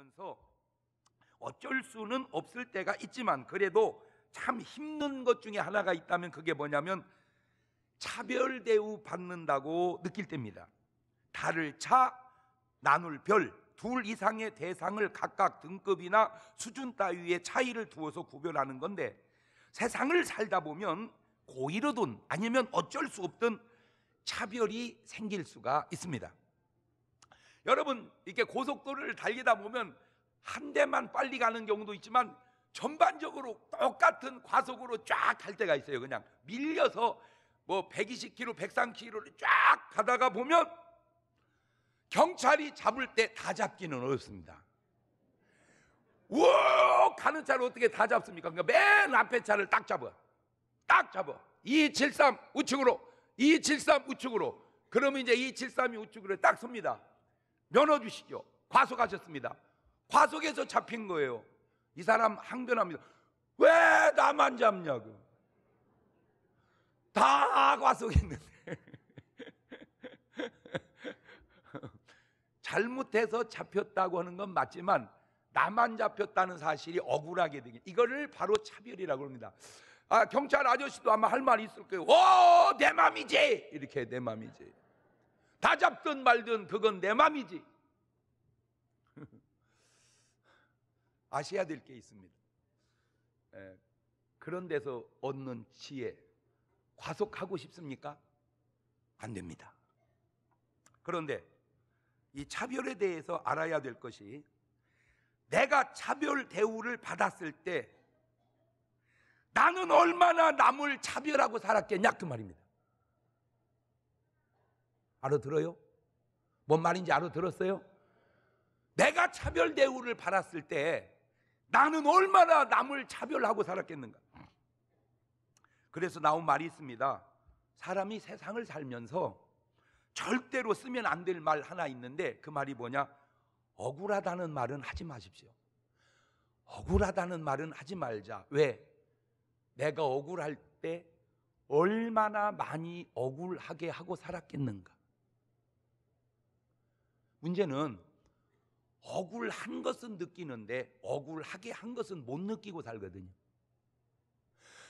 살면서 어쩔 수는 없을 때가 있지만 그래도 참 힘든 것 중에 하나가 있다면 그게 뭐냐면 차별 대우 받는다고 느낄 때입니다. 다를 차, 나눌 별, 둘 이상의 대상을 각각 등급이나 수준 따위의 차이를 두어서 구별하는 건데 세상을 살다 보면 고의로든 아니면 어쩔 수 없든 차별이 생길 수가 있습니다. 여러분 이렇게 고속도로를 달리다 보면 한 대만 빨리 가는 경우도 있지만 전반적으로 똑같은 과속으로 쫙 갈 때가 있어요. 그냥 밀려서 뭐 120km, 1 3 0 k m 를쫙 가다가 보면 경찰이 잡을 때 다 잡기는 어렵습니다. 우와 가는 차를 어떻게 다 잡습니까? 그러니까 맨 앞에 차를 딱 잡아. 딱 잡아. 273 우측으로. 273 우측으로. 그러면 이제 273이 우측으로 딱 섭니다. 면허 주시죠. 과속하셨습니다. 과속에서 잡힌 거예요. 이 사람 항변합니다. 왜 나만 잡냐고. 다 과속했는데. 잘못해서 잡혔다고 하는 건 맞지만 나만 잡혔다는 사실이 억울하게 되긴 이거를 바로 차별이라고 합니다. 아 경찰 아저씨도 아마 할 말이 있을 거예요. 오내 맘이지 이렇게 내 맘이지. 다 잡든 말든 그건 내 맘이지. 아셔야 될 게 있습니다. 에, 그런 데서 얻는 지혜, 과속하고 싶습니까? 안 됩니다. 그런데 이 차별에 대해서 알아야 될 것이 내가 차별 대우를 받았을 때 나는 얼마나 남을 차별하고 살았겠냐 그 말입니다. 알아들어요? 뭔 말인지 알아들었어요? 내가 차별 대우를 받았을 때 나는 얼마나 남을 차별하고 살았겠는가? 그래서 나온 말이 있습니다. 사람이 세상을 살면서 절대로 쓰면 안 될 말 하나 있는데 그 말이 뭐냐? 억울하다는 말은 하지 마십시오. 억울하다는 말은 하지 말자. 왜? 내가 억울할 때 얼마나 많이 억울하게 하고 살았겠는가? 문제는 억울한 것은 느끼는데 억울하게 한 것은 못 느끼고 살거든요.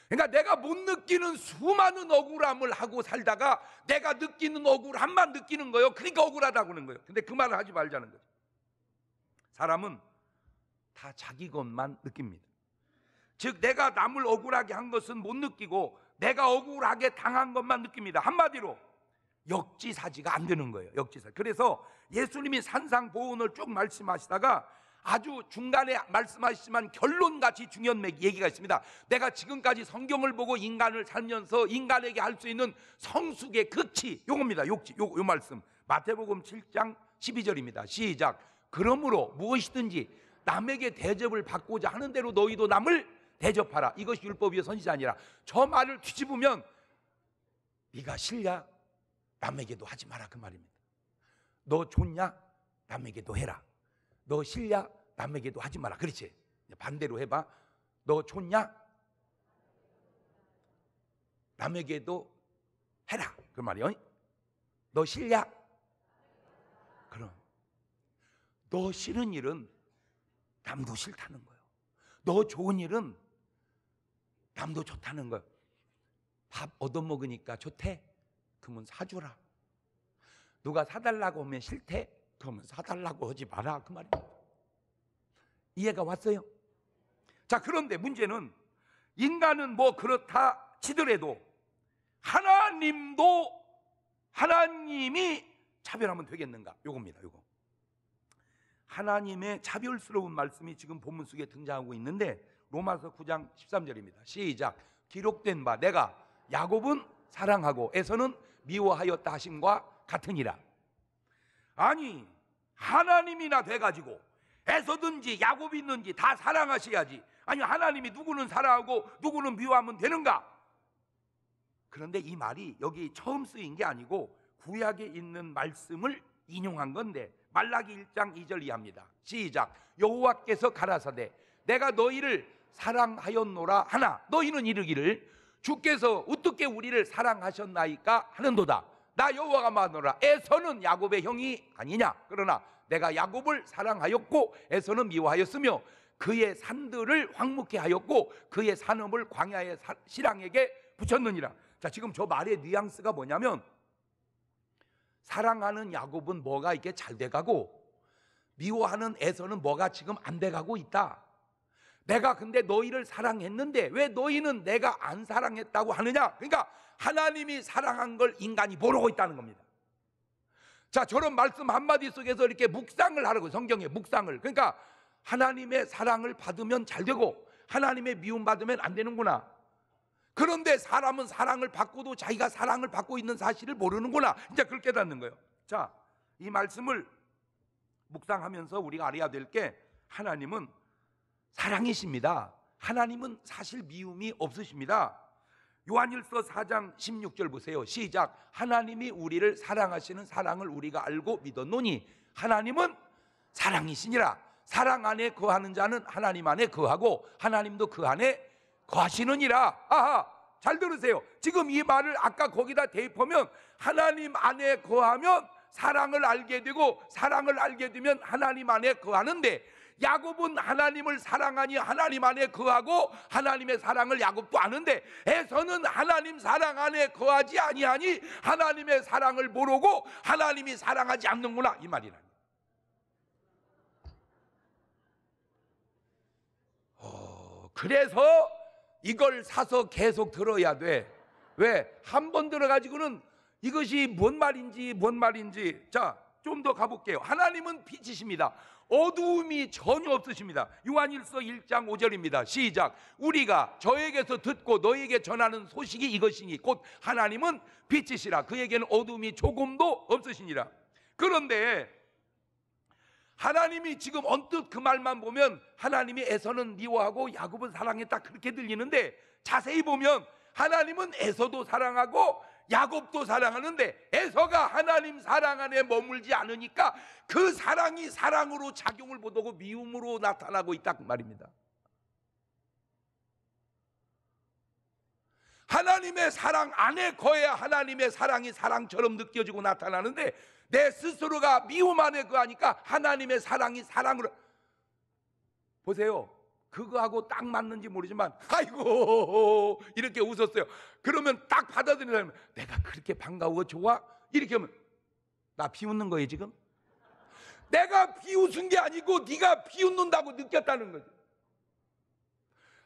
그러니까 내가 못 느끼는 수많은 억울함을 하고 살다가 내가 느끼는 억울함만 느끼는 거예요. 그러니까 억울하다고 하는 거예요. 근데 그 말을 하지 말자는 거죠. 사람은 다 자기 것만 느낍니다. 즉, 내가 남을 억울하게 한 것은 못 느끼고 내가 억울하게 당한 것만 느낍니다. 한마디로 역지사지가 안 되는 거예요. 역지사지. 그래서 예수님이 산상보훈을 쭉 말씀하시다가 아주 중간에 말씀하시지만 결론같이 중요한 얘기가 있습니다. 내가 지금까지 성경을 보고 인간을 살면서 인간에게 할 수 있는 성숙의 극치 요겁니다. 욕지 요, 요 말씀. 마태복음 7장 12절입니다. 시작. 그러므로 무엇이든지 남에게 대접을 받고자 하는 대로 너희도 남을 대접하라. 이것이 율법 위요 선지자 아니라 저 말을 뒤집으면 네가 실냐? 남에게도 하지 마라 그 말입니다. 너 좋냐? 남에게도 해라. 너 싫냐? 남에게도 하지 마라. 그렇지? 반대로 해봐. 너 좋냐? 남에게도 해라. 그 말이요. 너 싫냐? 그럼 너 싫은 일은 남도 싫다는 거예요. 너 좋은 일은 남도 좋다는 거예요. 밥 얻어먹으니까 좋대? 그러면 사주라. 누가 사달라고 하면 싫대? 그러면 사달라고 하지 마라. 그 말입니다. 이해가 왔어요? 자, 그런데 문제는 인간은 뭐 그렇다 치더라도 하나님도 하나님이 차별하면 되겠는가? 요겁니다, 요거. 하나님의 차별스러운 말씀이 지금 본문 속에 등장하고 있는데 로마서 9장 13절입니다. 시작. 기록된 바 내가 야곱은 사랑하고 에서는 미워하였다 하심과 같으니라. 아니 하나님이나 돼가지고 에서든지 야곱이 있는지 다 사랑하셔야지. 아니 하나님이 누구는 사랑하고 누구는 미워하면 되는가? 그런데 이 말이 여기 처음 쓰인 게 아니고 구약에 있는 말씀을 인용한 건데 말라기 1장 2절 이합니다. 시작. 여호와께서 가라사대 내가 너희를 사랑하였노라 하나 너희는 이르기를 주께서 어떻게 우리를 사랑하셨나이까 하는도다. 나 여호와가 마노라. 에서는 야곱의 형이 아니냐. 그러나 내가 야곱을 사랑하였고 에서는 미워하였으며 그의 산들을 황묵케 하였고 그의 산업을 광야의 시랑에게 붙였느니라. 자, 지금 저 말의 뉘앙스가 뭐냐면 사랑하는 야곱은 뭐가 이게잘 돼가고 미워하는 에서는 뭐가 지금 안 돼가고 있다. 내가 근데 너희를 사랑했는데 왜 너희는 내가 안 사랑했다고 하느냐? 그러니까 하나님이 사랑한 걸 인간이 모르고 있다는 겁니다. 자, 저런 말씀 한마디 속에서 이렇게 묵상을 하라고 성경에 묵상을. 그러니까 하나님의 사랑을 받으면 잘 되고 하나님의 미움 받으면 안 되는구나. 그런데 사람은 사랑을 받고도 자기가 사랑을 받고 있는 사실을 모르는구나. 이제 그걸 깨닫는 거예요. 자, 이 말씀을 묵상하면서 우리가 알아야 될 게 하나님은 사랑이십니다. 하나님은 사실 미움이 없으십니다. 요한일서 4장 16절 보세요. 시작. 하나님이 우리를 사랑하시는 사랑을 우리가 알고 믿었노니 하나님은 사랑이시니라. 사랑 안에 거하는 자는 하나님 안에 거하고 하나님도 그 안에 거하시느니라. 아하. 잘 들으세요. 지금 이 말을 아까 거기다 대입하면 하나님 안에 거하면 사랑을 알게 되고 사랑을 알게 되면 하나님 안에 거하는데 야곱은 하나님을 사랑하니 하나님 안에 거하고 하나님의 사랑을 야곱도 아는데 에서는 하나님 사랑 안에 거하지 아니하니 하나님의 사랑을 모르고 하나님이 사랑하지 않는구나 이 말이란. 어, 그래서 이걸 사서 계속 들어야 돼. 왜? 한 번 들어가지고는 이것이 뭔 말인지, 뭔 말인지. 자, 좀더 가볼게요. 하나님은 빛이십니다. 어두움이 전혀 없으십니다. 요한일서 1장 5절입니다. 시작. 우리가 저에게서 듣고 너에게 전하는 소식이 이것이니 곧 하나님은 빛이시라. 그에게는 어두움이 조금도 없으시니라. 그런데 하나님이 지금 언뜻 그 말만 보면 하나님이 에서는 미워하고 야곱은 사랑했다 그렇게 들리는데 자세히 보면 하나님은 에서도 사랑하고 야곱도 사랑하는데 에서가 하나님 사랑 안에 머물지 않으니까 그 사랑이 사랑으로 작용을 못하고 미움으로 나타나고 있다 그 말입니다. 하나님의 사랑 안에 거야 하나님의 사랑이 사랑처럼 느껴지고 나타나는데 내 스스로가 미움 안에 거하니까 하나님의 사랑이 사랑으로 보세요. 그거하고 딱 맞는지 모르지만 아이고 이렇게 웃었어요. 그러면 딱 받아들이는 사람 내가 그렇게 반가워 좋아 이렇게 하면 나 비웃는 거예요 지금? 내가 비웃은 게 아니고 네가 비웃는다고 느꼈다는 거죠.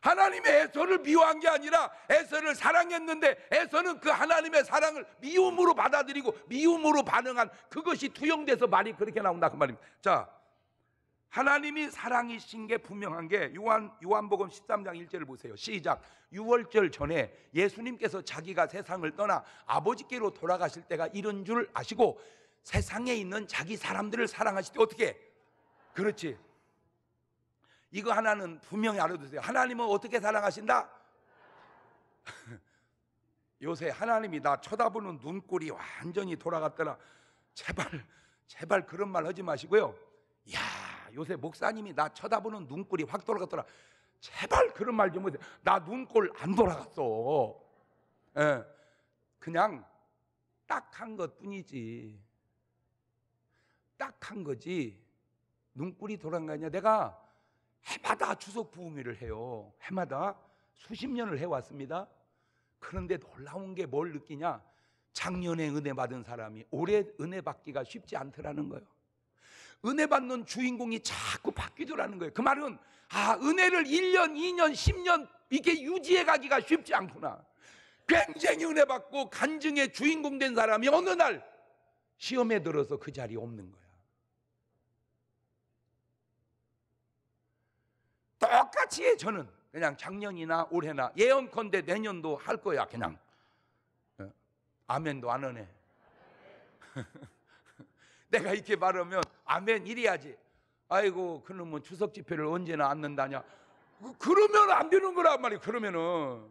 하나님의 애서를 미워한 게 아니라 애서를 사랑했는데 애서는 그 하나님의 사랑을 미움으로 받아들이고 미움으로 반응한 그것이 투영돼서 말이 그렇게 나온다 그 말입니다. 자, 하나님이 사랑이신 게 분명한 게 요한 요한복음 13장 1절을 보세요. 시작. 6월절 전에 예수님께서 자기가 세상을 떠나 아버지께로 돌아가실 때가 이런 줄 아시고 세상에 있는 자기 사람들을 사랑하실 때 어떻게? 그렇지. 이거 하나는 분명히 알아두세요. 하나님은 어떻게 사랑하신다? 요새 하나님이 나 쳐다보는 눈꼴이 완전히 돌아갔더라. 제발 제발 그런 말 하지 마시고요. 야, 요새 목사님이 나 쳐다보는 눈꼴이 확 돌아갔더라. 제발 그런 말 좀 해주세요. 나 눈꼴 안 돌아갔어. 에, 예. 그냥 딱 한 것 뿐이지. 딱 한 거지. 눈꼴이 돌아간 거 아니야. 내가 해마다 추석 부흥회를 해요. 해마다 수십 년을 해왔습니다. 그런데 놀라운 게 뭘 느끼냐? 작년에 은혜 받은 사람이 올해 은혜 받기가 쉽지 않더라는 거예요. 은혜 받는 주인공이 자꾸 바뀌더라는 거예요. 그 말은 아, 은혜를 1년, 2년, 10년 이렇게 유지해 가기가 쉽지 않구나. 굉장히 은혜 받고 간증의 주인공 된 사람이 어느 날 시험에 들어서 그 자리에 없는 거야. 똑같이 해, 저는. 그냥 작년이나 올해나 예언컨대 내년도 할 거야, 그냥. 어, 아멘도 안 하네. 내가 이렇게 말하면 아멘 이래야지. 아이고 그놈은 뭐 추석 집회를 언제나 안는다냐. 그, 그러면 안 되는 거란 말이야 그러면은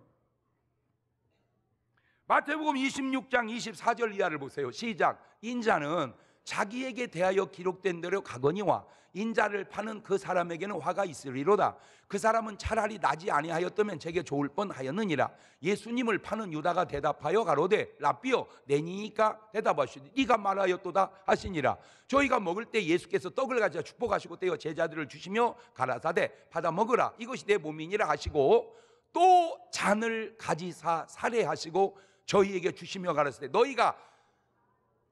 마태복음 26장 24절 이하를 보세요. 시작. 인자는 자기에게 대하여 기록된 대로 가거니와 인자를 파는 그 사람에게는 화가 있으리로다. 그 사람은 차라리 나지 아니하였다면 제게 좋을 뻔하였느니라. 예수님을 파는 유다가 대답하여 가로되 라삐요 내니까 대답하시니 네가 말하였도다 하시니라. 저희가 먹을 때 예수께서 떡을 가져 축복하시고 떼어 제자들을 주시며 가라사대 받아 먹으라 이것이 내 몸이니라 하시고 또 잔을 가지사 살해하시고 저희에게 주시며 가라사대 너희가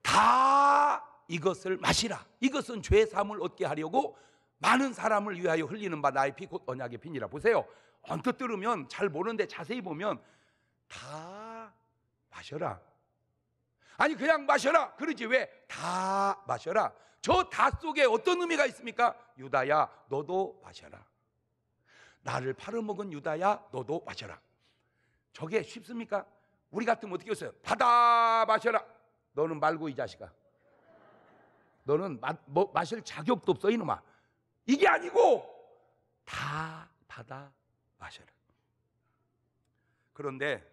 다 이것을 마시라. 이것은 죄 사함을 얻게 하려고 많은 사람을 위하여 흘리는 바 나의 피 곧 언약의 피니라. 보세요. 언뜻 들으면 잘 모르는데 자세히 보면 다 마셔라. 아니 그냥 마셔라. 그러지 왜? 다 마셔라. 저 다 속에 어떤 의미가 있습니까? 유다야 너도 마셔라. 나를 팔아먹은 유다야 너도 마셔라. 저게 쉽습니까? 우리 같으면 어떻게 했어요? 받아 마셔라. 너는 말고 이 자식아. 너는 마, 뭐, 마실 자격도 없어 이놈아. 이게 아니고 다 받아 마셔라. 그런데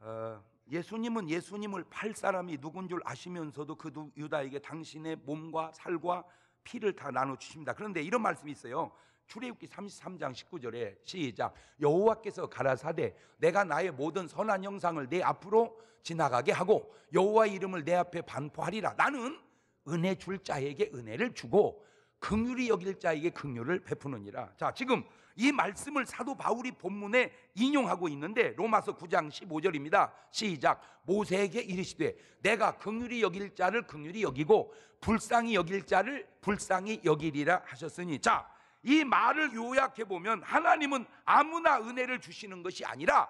어, 예수님은 예수님을 팔 사람이 누군 줄 아시면서도 그 유다에게 당신의 몸과 살과 피를 다 나눠 주십니다. 그런데 이런 말씀이 있어요. 출애굽기 33장 19절에 시작 여호와께서 가라사대 내가 나의 모든 선한 형상을 내 앞으로 지나가게 하고 여호와 이름을 내 앞에 반포하리라. 나는 은혜 줄 자에게 은혜를 주고 긍휼히 여길 자에게 긍휼을 베푸느니라. 자, 지금 이 말씀을 사도 바울이 본문에 인용하고 있는데 로마서 9장 15절입니다. 시작. 모세에게 이르시되 내가 긍휼히 여길 자를 긍휼히 여기고 불쌍히 여길 자를 불쌍히 여기리라 하셨으니 자, 이 말을 요약해 보면 하나님은 아무나 은혜를 주시는 것이 아니라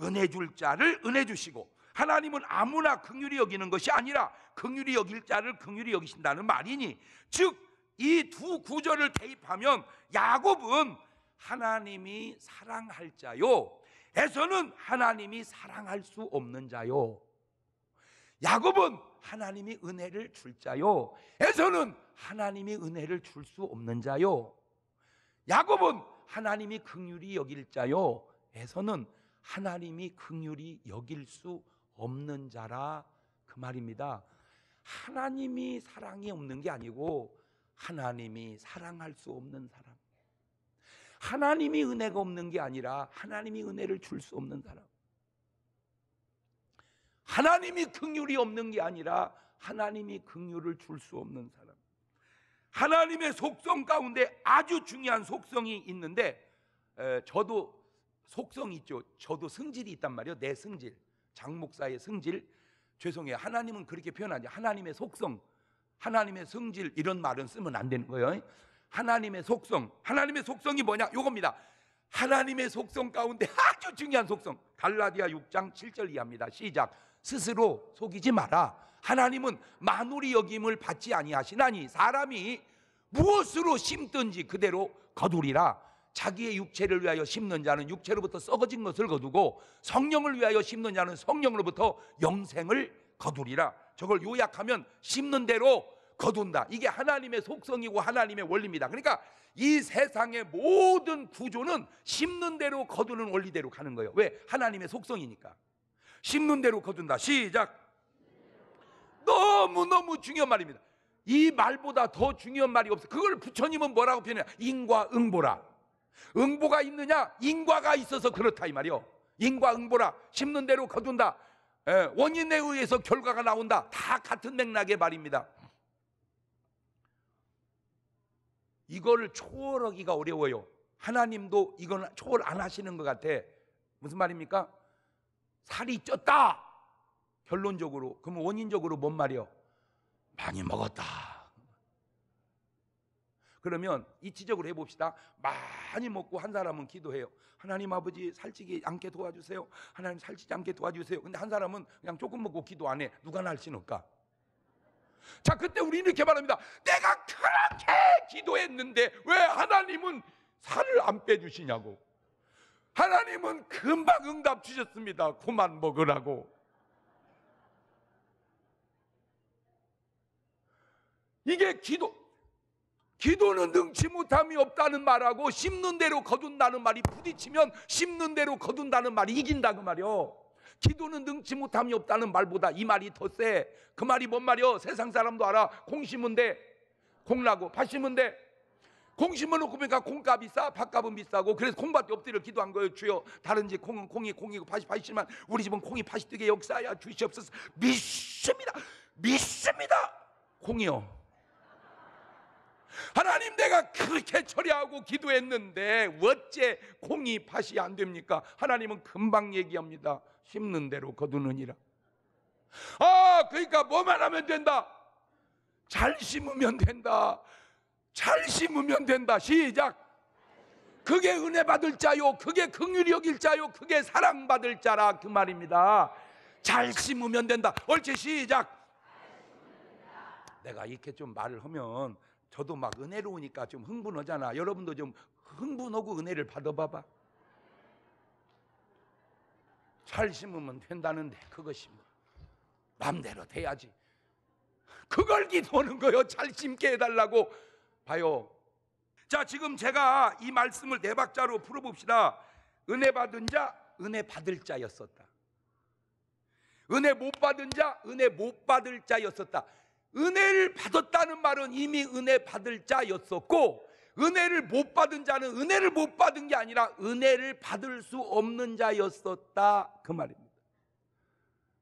은혜 줄 자를 은혜 주시고 하나님은 아무나 극률이 여기는 것이 아니라 극률이 여길 자를 극률이 여기신다는 말이니 즉 이 두 구절을 대입하면 야곱은 하나님이 사랑할 자요 에서는 하나님이 사랑할 수 없는 자요 야곱은 하나님이 은혜를 줄 자요. 에서는 하나님이 은혜를 줄 수 없는 자요. 야곱은 하나님이 극률이 여길 자요. 에서는 하나님이 극률이 여길 수 없는 자라 그 말입니다. 하나님이 사랑이 없는 게 아니고 하나님이 사랑할 수 없는 사람. 하나님이 은혜가 없는 게 아니라 하나님이 은혜를 줄 수 없는 사람. 하나님이 긍휼이 없는 게 아니라 하나님이 긍휼을 줄 수 없는 사람. 하나님의 속성 가운데 아주 중요한 속성이 있는데 에, 저도 속성 있죠. 저도 성질이 있단 말이요내 성질. 장 목사의 성질 죄송해요. 하나님은 그렇게 표현하지. 하나님의 속성, 하나님의 성질 이런 말은 쓰면 안 되는 거예요. 하나님의 속성, 하나님의 속성이 뭐냐? 요겁니다. 하나님의 속성 가운데 아주 중요한 속성. 갈라디아 6장 7절 이합니다. 시작. 스스로 속이지 마라. 하나님은 만우리 여김을 받지 아니하시나니 사람이 무엇으로 심든지 그대로 거두리라. 자기의 육체를 위하여 심는 자는 육체로부터 썩어진 것을 거두고 성령을 위하여 심는 자는 성령으로부터 영생을 거두리라. 저걸 요약하면 심는 대로 거둔다. 이게 하나님의 속성이고 하나님의 원리입니다. 그러니까 이 세상의 모든 구조는 심는 대로 거두는 원리대로 가는 거예요. 왜? 하나님의 속성이니까. 심는 대로 거둔다. 시작. 너무너무 중요한 말입니다. 이 말보다 더 중요한 말이 없어. 그걸 부처님은 뭐라고 표현해? 인과응보라. 응보가 있느냐? 인과가 있어서 그렇다 이 말이요. 인과 응보라 심는 대로 거둔다. 원인에 의해서 결과가 나온다. 다 같은 맥락의 말입니다. 이걸 초월하기가 어려워요. 하나님도 이건 초월 안 하시는 것 같아. 무슨 말입니까? 살이 쪘다. 결론적으로 그럼 원인적으로 뭔 말이요? 많이 먹었다. 그러면 이치적으로 해봅시다. 많이 먹고 한 사람은 기도해요. 하나님 아버지 살찌지 않게 도와주세요. 하나님 살찌지 않게 도와주세요. 근데 한 사람은 그냥 조금 먹고 기도 안 해. 누가 날 신을까? 자, 그때 우리는 이렇게 말합니다. 내가 그렇게 기도했는데 왜 하나님은 살을 안 빼주시냐고. 하나님은 금방 응답 주셨습니다. 그만 먹으라고. 이게 기도, 기도는 능치 못함이 없다는 말하고 심는 대로 거둔다는 말이 부딪히면 심는 대로 거둔다는 말이 이긴다 그 말이요. 기도는 능치 못함이 없다는 말보다 이 말이 더 세. 그 말이 뭔 말이요? 세상 사람도 알아. 공 심은 데 공라고 밭 심은 데공 심어놓고 보니까 공값이 싸, 밥값은 비싸고 그래서 콩밭에 엎드려 기도한 거예요 주여 다른 집 콩은 콩이 콩이고 밭이 밭이지만 우리 집은 콩이 밭이 되게 역사야 주시옵소서 믿습니다 믿습니다 공이요 하나님 내가 그렇게 처리하고 기도했는데 어째 공이 팥이안 됩니까? 하나님은 금방 얘기합니다. 심는 대로 거두느니라. 아, 그러니까 뭐만 하면 된다. 잘 심으면 된다. 잘 심으면 된다. 시작. 그게 은혜 받을 자요. 그게 긍휼히 여길 자요. 그게 사랑 받을 자라 그 말입니다. 잘 심으면 된다. 얼지 시작. 내가 이렇게 좀 말을 하면 저도 막 은혜로우니까 좀 흥분하잖아. 여러분도 좀 흥분하고 은혜를 받아봐봐. 잘 심으면 된다는데 그것이 뭐 맘대로 돼야지. 그걸 기도하는 거요. 잘 심게 해달라고 봐요. 자, 지금 제가 이 말씀을 네 박자로 풀어봅시다. 은혜 받은 자, 은혜 받을 자였었다. 은혜 못 받은 자, 은혜 못 받을 자였었다. 은혜를 받았다는 말은 이미 은혜 받을 자였었고 은혜를 못 받은 자는 은혜를 못 받은 게 아니라 은혜를 받을 수 없는 자였었다 그 말입니다.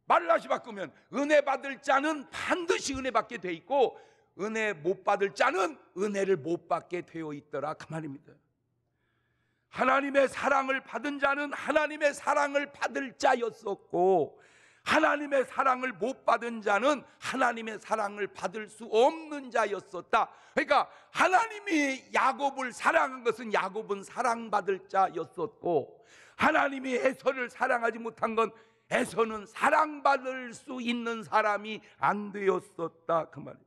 말을 다시 바꾸면 은혜 받을 자는 반드시 은혜 받게 돼 있고 은혜 못 받을 자는 은혜를 못 받게 되어 있더라 그 말입니다. 하나님의 사랑을 받은 자는 하나님의 사랑을 받을 자였었고 하나님의 사랑을 못 받은 자는 하나님의 사랑을 받을 수 없는 자였었다. 그러니까 하나님이 야곱을 사랑한 것은 야곱은 사랑받을 자였었고 하나님이 에서를 사랑하지 못한 건 에서는 사랑받을 수 있는 사람이 안 되었었다 그 말이에요.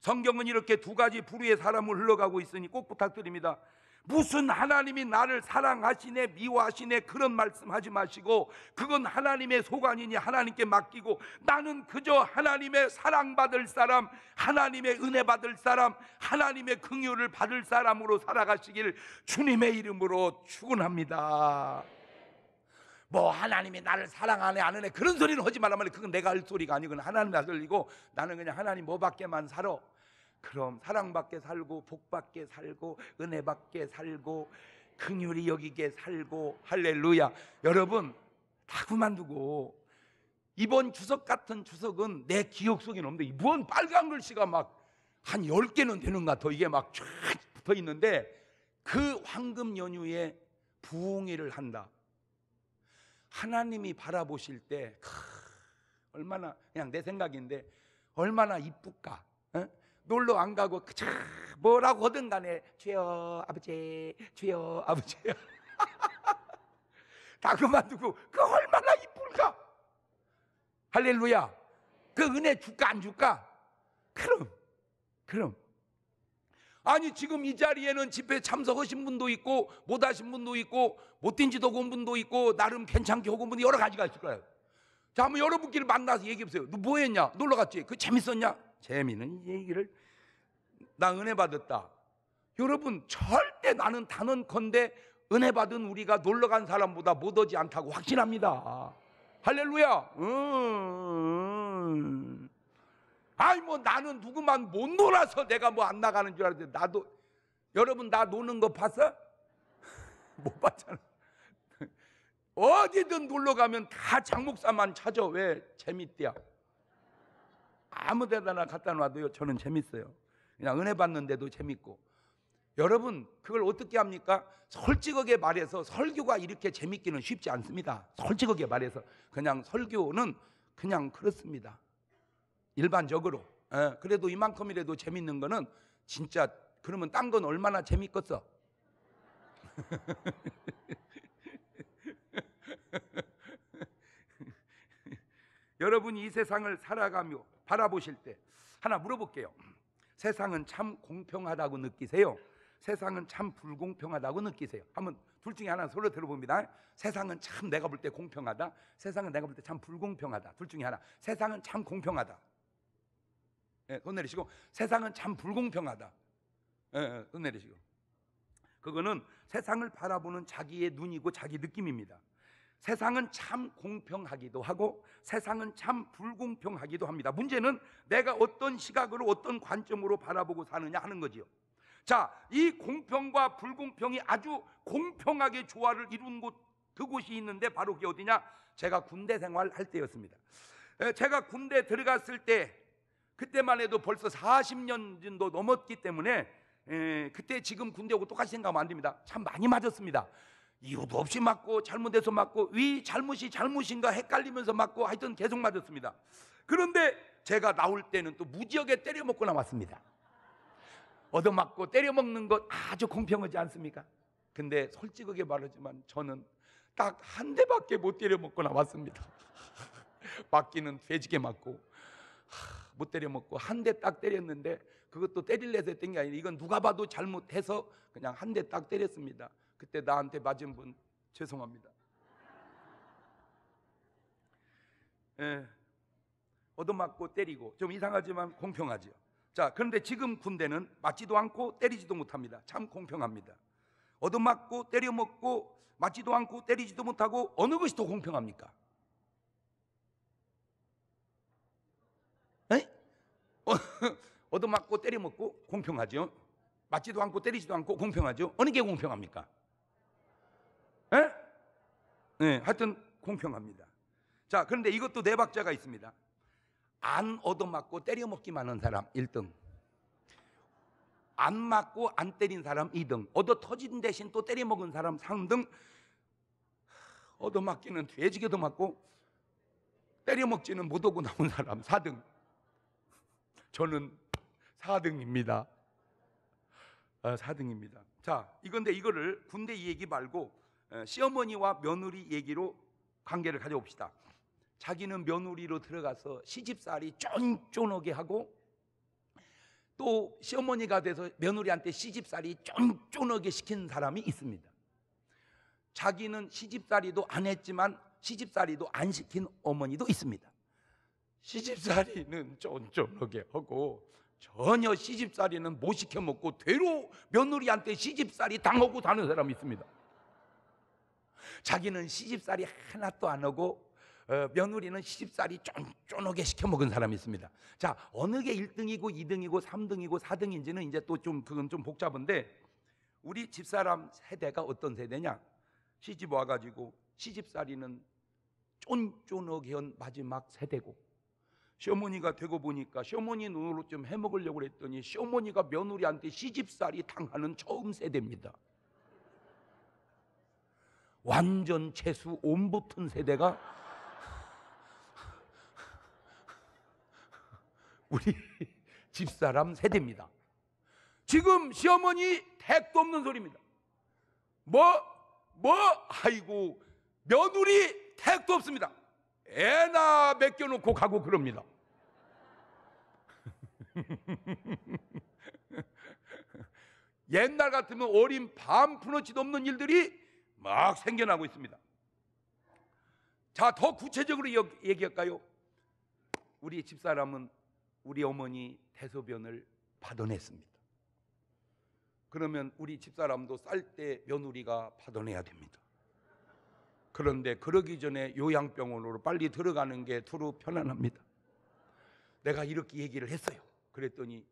성경은 이렇게 두 가지 부류의 사람을 흘러가고 있으니 꼭 부탁드립니다. 무슨 하나님이 나를 사랑하시네, 미워하시네, 그런 말씀 하지 마시고, 그건 하나님의 소관이니 하나님께 맡기고, 나는 그저 하나님의 사랑받을 사람, 하나님의 은혜 받을 사람, 하나님의 긍휼을 받을 사람으로 살아가시길 주님의 이름으로 축원합니다. 뭐 하나님이 나를 사랑하네 안 하네 그런 소리는 하지 말라 말이야 그건 내가 할 소리가 아니고 하나님의 들리고 나는 그냥 하나님 뭐밖에만 살아 그럼 사랑받게 살고 복받게 살고 은혜받게 살고 긍휼이 여기게 살고 할렐루야. 여러분 다 그만두고 이번 추석 같은 추석은내 기억 속에 없는데 무언 빨간 글씨가 막한 10개는 되는가 더 이게 막 쫙 붙어 있는데 그 황금 연휴에 부흥회를 한다. 하나님이 바라보실 때 크, 얼마나 그냥 내 생각인데 얼마나 이쁠까? 에? 놀러 안 가고 그저 뭐라고 하든 간에 주여 아버지 주여 아버지 다 그만두고 그 얼마나 이쁠까 할렐루야 그 은혜 줄까 안 줄까 그럼 그럼 아니 지금 이 자리에는 집회 참석하신 분도 있고 못하신 분도 있고 못된 지도 온 분도 있고 나름 괜찮게 오고 분이 뭐 여러 가지가 있을 거예요 자 한번 여러분끼리 만나서 얘기해 보세요 너 뭐 했냐? 놀러 갔지? 그 재밌었냐? 재미는 얘기를 나 은혜 받았다. 여러분 절대 나는 단언컨대 은혜 받은 우리가 놀러 간 사람보다 못 오지 않다고 확신합니다. 할렐루야. 음. 아니뭐 나는 누구만 못 놀아서 내가 뭐 안 나가는 줄 알았는데 나도 여러분 나 노는 거 봤어? 못 봤잖아. 어디든 놀러 가면 다 장목사만 찾아 왜 재밌대요. 아무 데나 갖다 놔도요, 저는 재밌어요. 그냥 은혜 받는데도 재밌고. 여러분, 그걸 어떻게 합니까? 솔직하게 말해서 설교가 이렇게 재밌기는 쉽지 않습니다. 솔직하게 말해서. 그냥 설교는 그냥 그렇습니다. 일반적으로. 에, 예, 그래도 이만큼이라도 재밌는 거는 진짜 그러면 딴 건 얼마나 재밌겠어? 여러분이 이 세상을 살아가며 바라보실 때 하나 물어볼게요. 세상은 참 공평하다고 느끼세요? 세상은 참 불공평하다고 느끼세요? 한번 둘 중에 하나 서로 들어봅니다. 세상은 참 내가 볼 때 공평하다. 세상은 내가 볼 때 참 불공평하다. 둘 중에 하나. 세상은 참 공평하다. 예, 손 내리시고 세상은 참 불공평하다. 예, 예, 손 내리시고. 그거는 세상을 바라보는 자기의 눈이고 자기 느낌입니다. 세상은 참 공평하기도 하고 세상은 참 불공평하기도 합니다. 문제는 내가 어떤 시각으로 어떤 관점으로 바라보고 사느냐 하는 거지요. 자, 이 공평과 불공평이 아주 공평하게 조화를 이룬 곳두 곳이 있는데 바로 그게 어디냐? 제가 군대 생활할 때였습니다. 제가 군대 들어갔을 때 그때만 해도 벌써 40년 정도 넘었기 때문에 에, 그때 지금 군대하고 똑같이 생각하면 안 됩니다. 참 많이 맞았습니다. 이유도 없이 맞고 잘못해서 맞고 위 잘못이 잘못인가 헷갈리면서 맞고 하여튼 계속 맞았습니다. 그런데 제가 나올 때는 또 무지하게 때려먹고 나왔습니다. 얻어맞고 때려먹는 것 아주 공평하지 않습니까? 근데 솔직하게 말하지만 저는 딱 한 대밖에 못 때려먹고 나왔습니다. 맞기는 돼지게 맞고 못 때려먹고 한 대 딱 때렸는데 그것도 때릴래서 했던 게 아니라 이건 누가 봐도 잘못해서 그냥 한 대 딱 때렸습니다. 그때 나한테 맞은 분 죄송합니다. 예, 얻어맞고 때리고 좀 이상하지만 공평하지요. 자, 그런데 지금 군대는 맞지도 않고 때리지도 못합니다. 참 공평합니다. 얻어맞고 때려먹고 맞지도 않고 때리지도 못하고 어느 것이 더 공평합니까? 에? 어, 얻어맞고 때려먹고 공평하죠. 맞지도 않고 때리지도 않고 공평하죠. 어느 게 공평합니까? 에? 예? 네, 하여튼 공평합니다. 자, 그런데 이것도 네 박자가 있습니다. 안 얻어맞고 때려 먹기만 한 사람 1등. 안 맞고 안 때린 사람 2등. 얻어 터진 대신 또 때려 먹은 사람 3등. 얻어 맞기는 돼지게도 맞고 때려 먹지는 못하고 나온 사람 4등. 저는 4등입니다. 4등입니다. 아, 자, 이건데 이거를 군대 얘기 말고 시어머니와 며느리 얘기로 관계를 가져봅시다. 자기는 며느리로 들어가서 시집살이 쫀쫀하게 하고 또 시어머니가 돼서 며느리한테 시집살이 쫀쫀하게 시킨 사람이 있습니다. 자기는 시집살이도 안 했지만 시집살이도 안 시킨 어머니도 있습니다. 시집살이는 쫀쫀하게 하고 전혀 시집살이는 못 시켜 먹고 대로 며느리한테 시집살이 당하고 다는 사람이 있습니다. 자기는 시집살이 하나도 안 하고 어, 며느리는 시집살이 쫀쫀하게 시켜 먹은 사람이 있습니다. 자, 어느 게 1등이고 2등이고 3등이고 4등인지는 이제 또 좀 그건 좀 복잡한데 우리 집사람 세대가 어떤 세대냐? 시집 와가지고 시집살이는 쫀쫀하게 한 마지막 세대고 시어머니가 되고 보니까 시어머니 눈으로 좀 해먹으려고 했더니 시어머니가 며느리한테 시집살이 당하는 처음 세대입니다. 완전 채수옴 붙은 세대가 우리 집사람 세대입니다. 지금 시어머니 택도 없는 소리입니다. 뭐, 뭐, 아이고, 며느리 택도 없습니다. 애나 맡겨놓고 가고 그럽니다. 옛날 같으면 어린 밤 푸너치도 없는 일들이 막 생겨나고 있습니다. 자, 더 구체적으로 얘기할까요? 우리 집사람은 우리 어머니 대소변을 받아냈습니다. 그러면 우리 집사람도 쌀 때 며느리가 받아내야 됩니다. 그런데 그러기 전에 요양병원으로 빨리 들어가는 게 두루 편안합니다. 내가 이렇게 얘기를 했어요. 그랬더니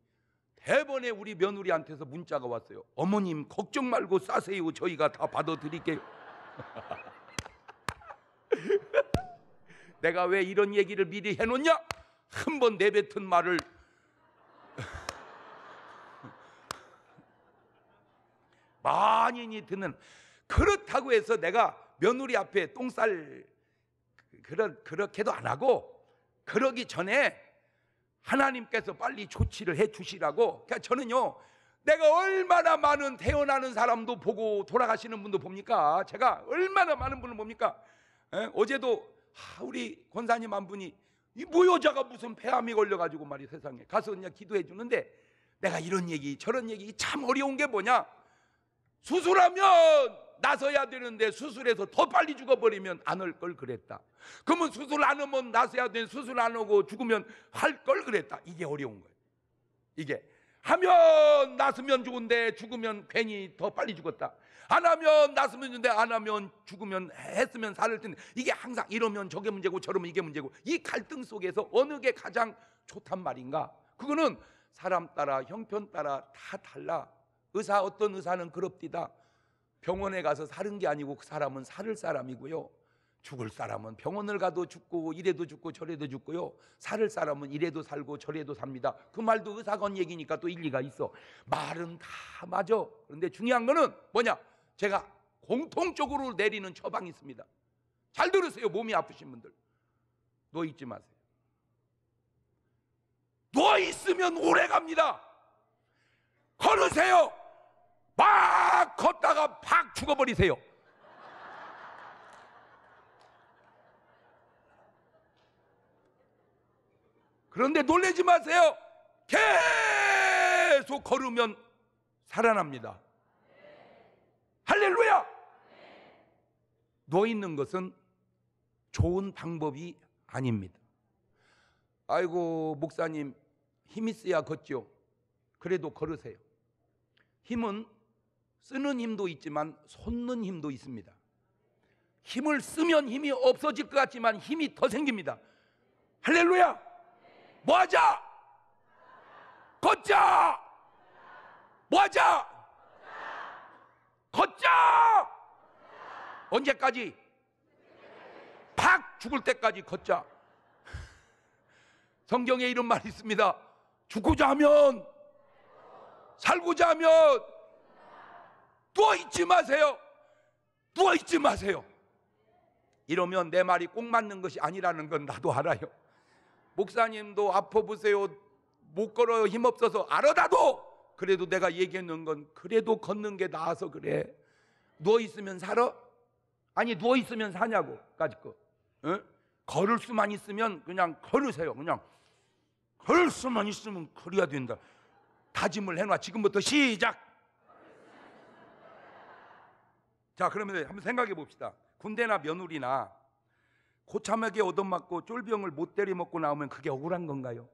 대번에 우리 며느리한테서 문자가 왔어요. 어머님 걱정 말고 싸세요. 저희가 다 받아드릴게요. 내가 왜 이런 얘기를 미리 해놓냐? 한 번 내뱉은 말을 만인이 듣는 그렇다고 해서 내가 며느리 앞에 똥살 그런 그렇게도 안 하고 그러기 전에 하나님께서 빨리 조치를 해 주시라고. 그러니까 저는요, 내가 얼마나 많은 태어나는 사람도 보고 돌아가시는 분도 봅니까? 제가 얼마나 많은 분을 봅니까? 에? 예? 어제도 하, 우리 권사님 한 분이 이 무효자가 무슨 폐암이 걸려가지고 말이 세상에 가서 그냥 기도해 주는데 내가 이런 얘기 저런 얘기 참 어려운 게 뭐냐? 수술하면 나서야 되는데 수술해서 더 빨리 죽어버리면 안 올 걸 그랬다. 그러면 수술 안 하면 나서야 돼. 수술 안 하고 죽으면 할 걸 그랬다. 이게 어려운 거예요. 이게 하면 나으면 죽은데 죽으면 괜히 더 빨리 죽었다. 안 하면 나으면 죽는데 안 하면 죽으면 했으면 살을 텐데 이게 항상 이러면 저게 문제고 저러면 이게 문제고 이 갈등 속에서 어느 게 가장 좋단 말인가? 그거는 사람 따라 형편 따라 다 달라. 의사 어떤 의사는 그럽디다. 병원에 가서 사는 게 아니고 그 사람은 살을 사람이고요. 죽을 사람은 병원을 가도 죽고 이래도 죽고 저래도 죽고요. 살을 사람은 이래도 살고 저래도 삽니다. 그 말도 의사건 얘기니까 또 일리가 있어. 말은 다 맞아. 그런데 중요한 거는 뭐냐? 제가 공통적으로 내리는 처방이 있습니다. 잘 들으세요. 몸이 아프신 분들. 누워 있지 마세요. 누워 있으면 오래 갑니다. 걸으세요. 막 걷다가 팍 죽어버리세요. 그런데 놀라지 마세요. 계속 걸으면 살아납니다. 할렐루야! 누워 있는 것은 좋은 방법이 아닙니다. 아이고, 목사님, 힘이 쓰야 걷죠. 그래도 걸으세요. 힘은 쓰는 힘도 있지만 솟는 힘도 있습니다. 힘을 쓰면 힘이 없어질 것 같지만 힘이 더 생깁니다. 할렐루야! 뭐하자? 걷자! 뭐하자? 걷자! 언제까지? 팍! 죽을 때까지 걷자. 성경에 이런 말이 있습니다. 죽고자 하면, 살고자 하면, 누워있지 마세요. 누워있지 마세요. 이러면 내 말이 꼭 맞는 것이 아니라는 건 나도 알아요. 목사님도 아파 보세요. 못 걸어요. 힘없어서 알아다도 그래도 내가 얘기하는 건 그래도 걷는 게 나아서 그래. 누워 있으면 살아? 아니 누워 있으면 사냐고 까짓 거. 응? 걸을 수만 있으면 그냥 걸으세요. 그냥 걸을 수만 있으면 그어야 된다. 다짐을 해놔. 지금부터 시작. 자 그러면 한번 생각해 봅시다. 군대나 며느리나 고참에게 얻어맞고 쫄병을 못 때려먹고 나오면 그게 억울한 건가요?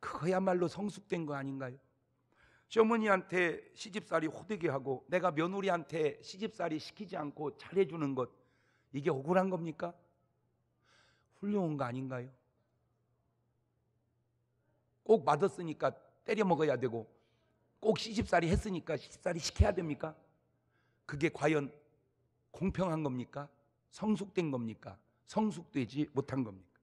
그거야말로 성숙된 거 아닌가요? 시어머니한테 시집살이 호되게 하고 내가 며느리한테 시집살이 시키지 않고 잘해주는 것 이게 억울한 겁니까? 훌륭한 거 아닌가요? 꼭 맞았으니까 때려 먹어야 되고 꼭 시집살이 했으니까 시집살이 시켜야 됩니까? 그게 과연 공평한 겁니까? 성숙된 겁니까? 성숙되지 못한 겁니까?